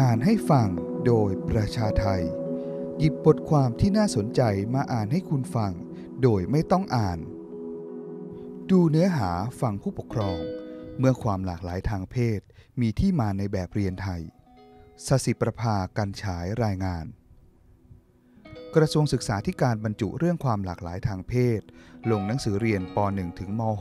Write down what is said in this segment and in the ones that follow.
อ่านให้ฟังโดยประชาไทย หยิบบทความที่น่าสนใจมาอ่านให้คุณฟังโดยไม่ต้องอ่าน ดูเนื้อหาฟังผู้ปกครอง เมื่อความหลากหลายทางเพศมีที่มาในแบบเรียนไทยสสิประภากันฉายรายงาน กระทรวงศึกษาธิการบรรจุเรื่องความหลากหลายทางเพศ ลงหนังสือเรียนป .1 ถึงม .6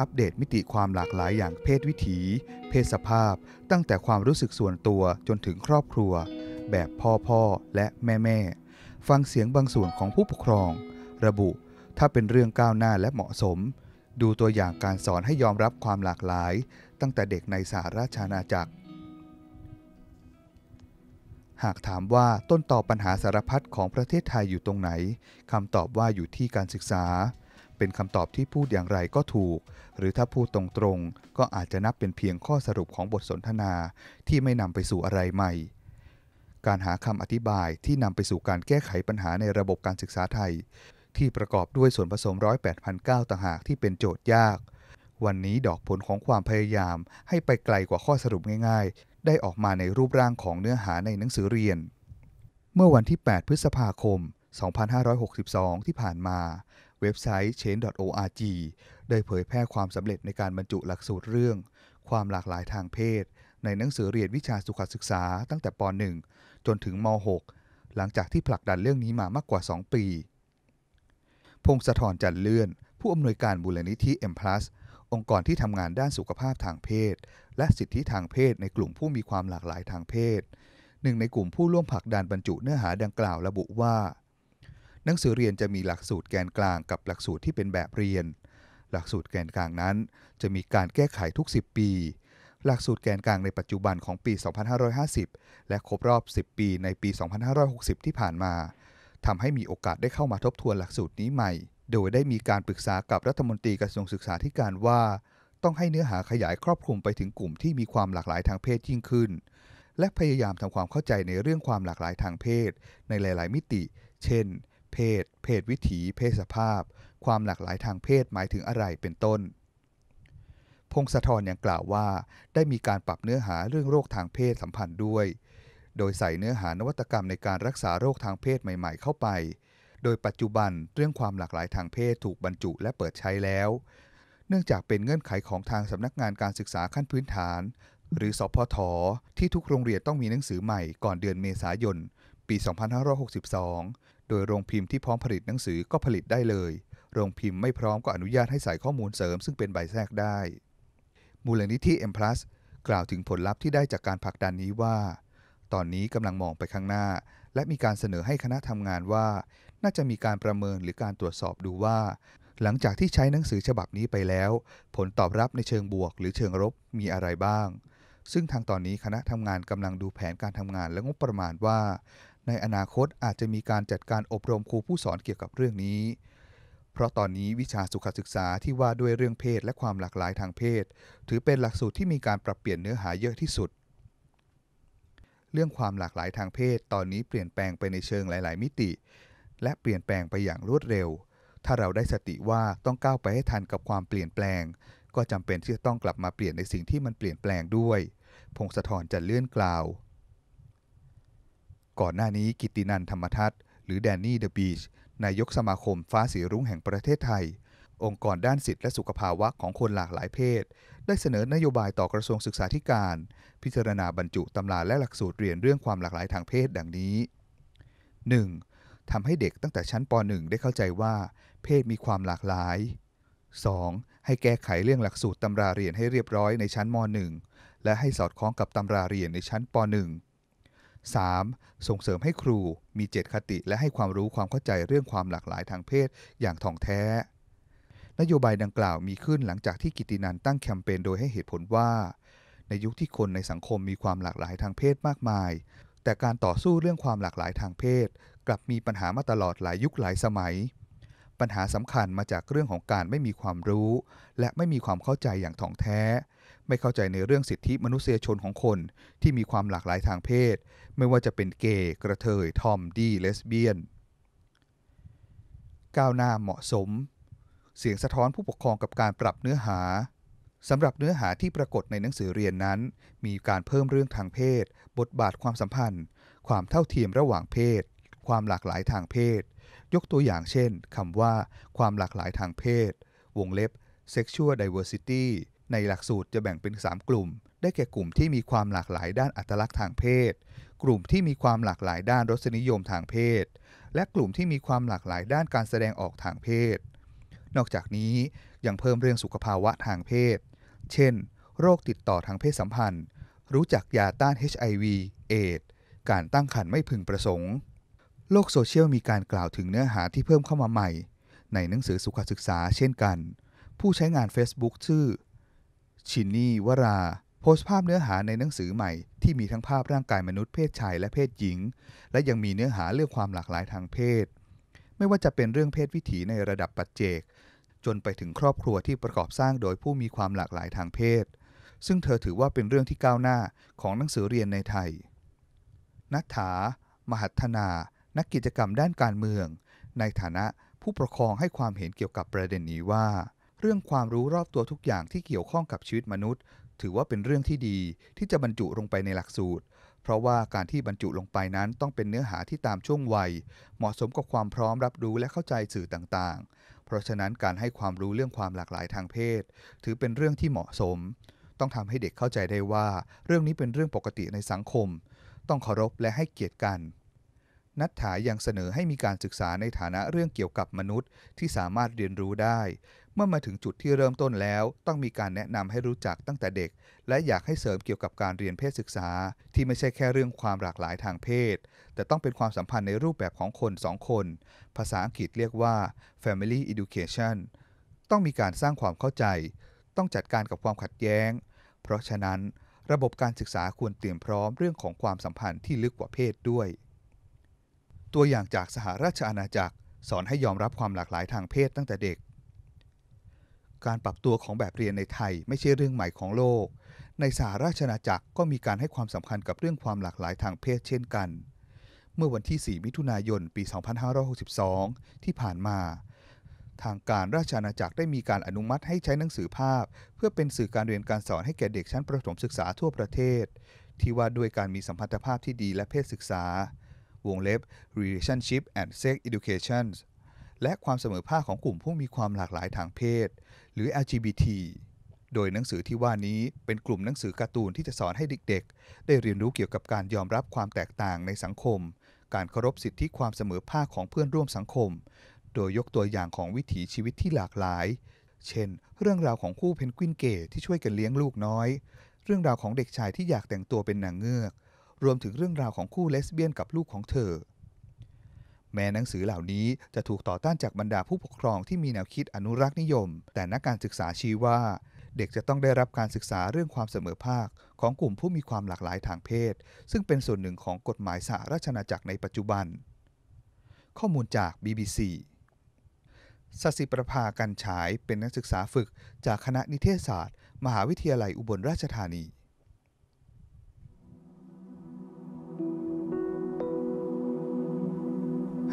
อัปเดตมิติความหลากหลายอย่างเพศวิถี เพศสภาพตั้งแต่ความรู้สึกส่วนตัวจนถึงครอบครัว แบบพ่อพ่อและแม่แม่ฟังเสียงบางส่วนของผู้ปกครอง ระบุ ถ้าเป็นเรื่องก้าวหน้าและเหมาะสม ดูตัวอย่างการสอนให้ยอมรับความหลากหลาย ตั้งแต่เด็กในสาราชาณาจักร หากถามว่าต้นต่อปัญหาสารพัดของประเทศไทยอยู่ตรงไหนคำตอบว่าอยู่ที่การศึกษาเป็นคำตอบที่พูดอย่างไรก็ถูก หรือถ้าพูดตรงๆ ก็อาจจะนับเป็นเพียงข้อสรุปของบทสนทนาที่ไม่นำไปสู่อะไรใหม่ การหาคำอธิบายที่นำไปสู่การแก้ไขปัญหาในระบบการศึกษาไทย ที่ประกอบด้วยส่วนผสมร้อยแปต่างหากที่เป็นโจทย์ยาก วันนี้ดอกผลของความพยายามให้ไปไกลกว่าข้อสรุปง่ายๆ ได้ออกมาในรูปร่างของเนื้อหาในหนังสือเรียน เมื่อวันที่ 8 พฤษภาคม 2562 ที่ผ่านมาเว็บไซต์ change.org ได้เผยแพร่ความสำเร็จในการบรรจุหลักสูตรเรื่อง ความหลากหลายทางเพศในหนังสือเรียนวิชาสุขศึกษาตั้งแต่ป .1 จนถึงม .6 หลังจากที่ผลักดันเรื่องนี้มามากกว่า 2 ปี พงศธรจันเลื่อน ผู้อำนวยการบุลนิธิ M+ องค์กรที่ทำงานด้านสุขภาพทางเพศ และสิทธิทางเพศในกลุ่มผู้มีความหลากหลายทางเพศ หนึ่ง ในกลุ่มผู้ร่วมผลักดันบรรจุเนื้อหาดังกล่าวระบุว่าหนังสือเรียนจะมีหลักสูตรแกนกลางกับหลักสูตรที่เป็นแบบเรียน หลักสูตรแกนกลางนั้น จะมีการแก้ไขทุก10ปี หลักสูตรแกนกลางในปัจจุบันของปี 2550 และครบรอบ 10 ปีในปี 2560 ที่ผ่านมาทำให้มีโอกาสได้เข้ามาทบทวนหลักสูตรนี้ใหม่ โดยได้มีการปรึกษากับรัฐมนตรีกระทรวงศึกษาธิการว่า ต้องให้เนื้อหาขยายครอบคลุมไปถึงกลุ่มที่มีความหลากหลายทางเพศยิ่งขึ้น และพยายามทำความเข้าใจในเรื่องความหลากหลายทางเพศ ในหลายๆ มิติ เช่นเพศเพศวิถี เพศสภาพ ความหลากหลายทางเพศหมายถึงอะไรเป็นต้น พงศธรยังกล่าวว่า ได้มีการปรับเนื้อหาเรื่องโรคทางเพศสัมพันธ์ด้วย โดยใส่เนื้อหานวัตกรรมในการรักษาโรคทางเพศใหม่ๆ เข้าไป โดยปัจจุบันเรื่องความหลากหลายทางเพศถูกบรรจุและเปิดใช้แล้ว เนื่องจากเป็นเงื่อนไขของทางสำนักงานการศึกษาขั้นพื้นฐาน หรือสพทที่ทุกโรงเรียนต้องมีหนังสือใหม่ก่อนเดือนเมษายนปี 2562โดยโรงพิมพ์ที่พร้อมผลิตหนังสือก็ผลิตได้เลย โรงพิมพ์ไม่พร้อมก็อนุญาตให้ใส่ข้อมูลเสริม ซึ่งเป็นใบแทรกได้ มูลนิธิ M+ กล่าวถึงผลลัพธ์ที่ได้จากการผลักดันนี้ว่า ตอนนี้กำลังมองไปข้างหน้า และมีการเสนอให้คณะทำงานว่า น่าจะมีการประเมินหรือการตรวจสอบดูว่า หลังจากที่ใช้หนังสือฉบับนี้ไปแล้ว ผลตอบรับในเชิงบวก หรือเชิงลบมีอะไรบ้าง ซึ่งทางตอนนี้คณะทำงานกำลังดูแผนการทำงานและงบประมาณว่าในอนาคตอาจจะมีการจัดการอบรมครูผู้สอนเกี่ยวกับเรื่องนี้ เพราะตอนนี้วิชาสุขศึกษาที่ว่าด้วยเรื่องเพศและความหลากหลายทางเพศ ถือเป็นหลักสูตรที่มีการปรับเปลี่ยนเนื้อหาเยอะที่สุด เรื่องความหลากหลายทางเพศตอนนี้เปลี่ยนแปลงไปในเชิงหลายๆมิติ และเปลี่ยนแปลงไปอย่างรวดเร็ว ถ้าเราได้สติว่าต้องก้าวไปให้ทันกับความเปลี่ยนแปลง ก็จำเป็นที่จะต้องกลับมาเปลี่ยนในสิ่งที่มันเปลี่ยนแปลงด้วยพงศธรจะเลื่อนกล่าวก่อนหน้านี้กิตินันธรรมทัศน์หรือแดนนี่เดอะบีชนายกสมาคมฟ้าสีรุ้งแห่งประเทศไทย องค์กรด้านสิทธิและสุขภาวะของคนหลากหลายเพศ ได้เสนอนโยบายต่อกระทรวงศึกษาธิการ พิจารณาบรรจุตำราและหลักสูตรเรียนเรื่องความหลากหลายทางเพศดังนี้ 1. ทำให้เด็กตั้งแต่ชั้นป .1 ได้เข้าใจว่า เพศมีความหลากหลาย 2. ให้แก้ไขเรื่องหลักสูตรตำราเรียนให้เรียบร้อยในชั้นม .1 และให้สอดคล้องกับตำราเรียนในชั้นป .1 3. ส่งเสริมให้ครูมีเจตคติและให้ความรู้ความเข้าใจเรื่องความหลากหลายทางเพศอย่างท่องแท้ นโยบายดังกล่าวมีขึ้นหลังจากที่กิตินันตั้งแคมเปญโดยให้เหตุผลว่า ในยุคที่คนในสังคมมีความหลากหลายทางเพศมากมาย แต่การต่อสู้เรื่องความหลากหลายทางเพศ กลับมีปัญหามาตลอดหลายยุคหลายสมัย ปัญหาสำคัญมาจากเรื่องของการไม่มีความรู้ และไม่มีความเข้าใจอย่างท่องแท้ไม่เข้าใจในเรื่องสิทธิมนุษยชนของคนที่มีความหลากหลายทางเพศ ไม่ว่าจะเป็นเกย์กระเทย ทอม ดีเลสเบี้ยนก้าวหน้าเหมาะสม เสียงสะท้อนผู้ปกครองกับการปรับเนื้อหาสำหรับเนื้อหาที่ปรากฏในหนังสือเรียนนั้น มีการเพิ่มเรื่องทางเพศ บทบาทความสัมพันธ์ ความเท่าเทียมระหว่างเพศ ความหลากหลายทางเพศ ยกตัวอย่างเช่นคำว่า ความหลากหลายทางเพศวงเล็บ sexual diversity ในหลักสูตรจะแบ่งเป็น 3 กลุ่ม ได้แก่กลุ่มที่มีความหลากหลายด้านอัตลักษณ์ทางเพศ กลุ่มที่มีความหลากหลายด้านรสนิยมทางเพศ และกลุ่มที่มีความหลากหลายด้านการแสดงออกทางเพศ นอกจากนี้ยังเพิ่มเรื่องสุขภาวะทางเพศ เช่น โรคติดต่อทางเพศสัมพันธ์ รู้จักยาต้าน HIV เอดการตั้งครรภ์ไม่พึงประสงค์ โลกโซเชียลมีการกล่าวถึงเนื้อหาที่เพิ่มเข้ามาใหม่ ในหนังสือสุขศึกษา เช่นกัน ผู้ใช้งาน Facebook ชื่อชินนี่วราโพสต์ภาพเนื้อหาในหนังสือใหม่ที่มีทั้งภาพร่างกายมนุษย์เพศชายและเพศหญิง และยังมีเนื้อหาเรื่องความหลากหลายทางเพศ ไม่ว่าจะเป็นเรื่องเพศวิถีในระดับปัจเจก จนไปถึงครอบครัวที่ประกอบสร้างโดยผู้มีความหลากหลายทางเพศ ซึ่งเธอถือว่าเป็นเรื่องที่ก้าวหน้าของหนังสือเรียนในไทยนัทถามหัฒนา นักกิจกรรมด้านการเมือง ในฐานะผู้ประคองให้ความเห็นเกี่ยวกับประเด็นนี้ว่าเรื่องความรู้รอบตัวทุกอย่างที่เกี่ยวข้องกับชีวิตมนุษย์ ถือว่าเป็นเรื่องที่ดีที่จะบรรจุลงไปในหลักสูตร เพราะว่าการที่บรรจุลงไปนั้นต้องเป็นเนื้อหาที่ตามช่วงวัย เหมาะสมกับความพร้อมรับรู้และเข้าใจสื่อต่างๆ เพราะฉะนั้นการให้ความรู้เรื่องความหลากหลายทางเพศ ถือเป็นเรื่องที่เหมาะสม ต้องทำให้เด็กเข้าใจได้ว่า เรื่องนี้เป็นเรื่องปกติในสังคม ต้องเคารพและให้เกียรติกันนัทถายังเสนอให้มีการศึกษาในฐานะเรื่องเกี่ยวกับมนุษย์ที่สามารถเรียนรู้ได้เมื่อมาถึงจุดที่เริ่มต้นแล้ว ต้องมีการแนะนำให้รู้จักตั้งแต่เด็ก และอยากให้เสริมเกี่ยวกับการเรียนเพศศึกษา ที่ไม่ใช่แค่เรื่องความหลากหลายทางเพศ แต่ต้องเป็นความสัมพันธ์ในรูปแบบของคนสองคน ภาษาอังกฤษเรียกว่า family education ต้องมีการสร้างความเข้าใจ ต้องจัดการกับความขัดแย้ง เพราะฉะนั้น ระบบการศึกษาควรเตรียมพร้อมเรื่องของความสัมพันธ์ที่ลึกกว่าเพศด้วย ตัวอย่างจากสหราชอาณาจักรสอนให้ยอมรับความหลากหลายทางเพศตั้งแต่เด็กการปรับตัวของแบบเรียนในไทยไม่ใช่เรื่องใหม่ของโลก ในสหราชอาณาจักรก็มีการให้ความสำคัญกับเรื่องความหลากหลายทางเพศเช่นกัน เมื่อวันที่ 4 มิถุนายน ปี 2562 ที่ผ่านมา ทางการราชอาณาจักรได้มีการอนุมัติให้ใช้หนังสือภาพ เพื่อเป็นสื่อการเรียนการสอนให้แก่เด็กชั้นประถมศึกษาทั่วประเทศ ที่ว่าด้วยการมีสัมพันธภาพที่ดีและเพศศึกษา วงเล็บ relationship and sex education และความเสมอภาคของกลุ่มผู้มีความหลากหลายทางเพศ หรือ LGBT โดยหนังสือที่ว่านี้เป็นกลุ่มหนังสือการ์ตูนที่จะสอนให้เด็กๆ ได้เรียนรู้เกี่ยวกับการยอมรับความแตกต่างในสังคม การเคารพสิทธิความเสมอภาคของเพื่อนร่วมสังคม โดยยกตัวอย่างของวิถีชีวิตที่หลากหลาย เช่นเรื่องราวของคู่เพนกวินเกตที่ช่วยกันเลี้ยงลูกน้อย เรื่องราวของเด็กชายที่อยากแต่งตัวเป็นนางเงือก รวมถึงเรื่องราวของคู่เลสเบี้ยนกับลูกของเธอแม้หนังสือเหล่านี้จะถูกต่อต้านจากบรรดาผู้ปกครองที่มีแนวคิดอนุรักษ์นิยม แต่นักการศึกษาชี้ว่า เด็กจะต้องได้รับการศึกษาเรื่องความเสมอภาคของกลุ่มผู้มีความหลากหลายทางเพศ ซึ่งเป็นส่วนหนึ่งของกฎหมายสหราชอาณาจักรในปัจจุบัน ข้อมูลจาก BBC สสิประภา กันฉายเป็นนักศึกษาฝึก จากคณะนิเทศศาสตร์มหาวิทยาลัยอุบลราชธานี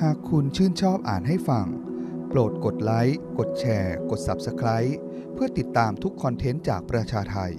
หากคุณชื่นชอบอ่านให้ฟัง โปรดกดไลค์ กดแชร์ กด Subscribe เพื่อติดตามทุกคอนเทนต์จากประชาไทย